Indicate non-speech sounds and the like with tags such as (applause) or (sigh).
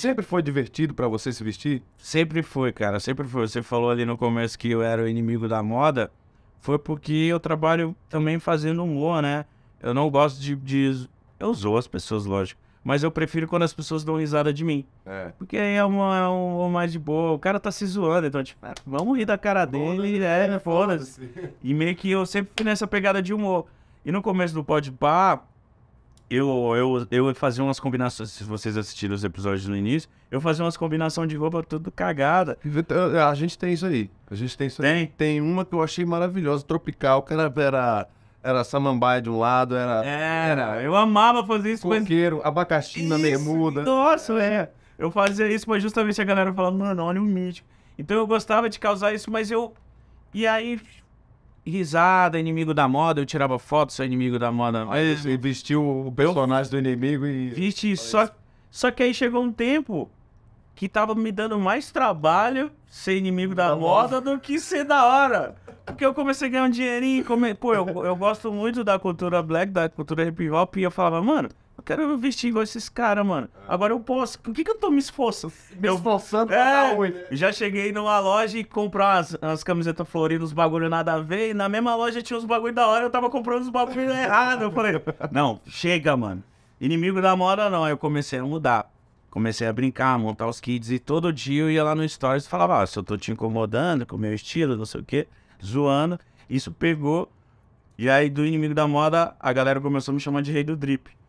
Sempre foi divertido para você se vestir? Sempre foi, cara, sempre foi. Você falou ali no começo que eu era o inimigo da moda. Foi porque eu trabalho também fazendo humor, né? Eu não gosto de. de... Eu zoo as pessoas, lógico. Mas eu prefiro quando as pessoas dão risada de mim. É. Porque aí é uma, é um, humor mais de boa. O cara tá se zoando, então, tipo, ah, vamos rir da cara dele, é, é foda-se. E meio que eu sempre fui nessa pegada de humor. E no começo do Pode Pá, eu, eu, eu fazia umas combinações, se vocês assistiram os episódios no início, eu fazia umas combinações de roupa tudo cagada. Então, a gente tem isso aí. A gente tem isso tem? aí. Tem uma que eu achei maravilhosa, tropical, que era, era, era samambaia de um lado, era... É, era, eu amava fazer isso. Coqueiro, mas... abacaxi na bermuda. Nossa, é. Eu fazia isso, mas justamente a galera falava, mano, olha o mítico. Então eu gostava de causar isso, mas eu... E aí risada, inimigo da moda, eu tirava foto, sou inimigo da moda. Aí ele vestiu o personagem do inimigo e. Viste, só, só que aí chegou um tempo que tava me dando mais trabalho ser inimigo da, da moda, moda do que ser da hora. Porque eu comecei a ganhar um dinheirinho. Come... Pô, eu, eu gosto muito da cultura black, da cultura hip hop, e eu falava, mano, eu quero vestir igual esses caras, mano. Ah. Agora eu posso. Por que, que eu tô me esforçando? Me esforçando é, né? Já cheguei numa loja e comprou as, as camisetas floridas, os bagulho nada a ver. E na mesma loja tinha uns bagulho da hora, eu tava comprando os bagulho (laughs) errado. Eu falei, não, chega, mano. Inimigo da moda não. Aí eu comecei a mudar. Comecei a brincar, montar os kids. E todo dia eu ia lá no Stories e falava, ah, se eu tô te incomodando com o meu estilo, não sei o quê, zoando. Isso pegou. E aí, do inimigo da moda, a galera começou a me chamar de rei do drip.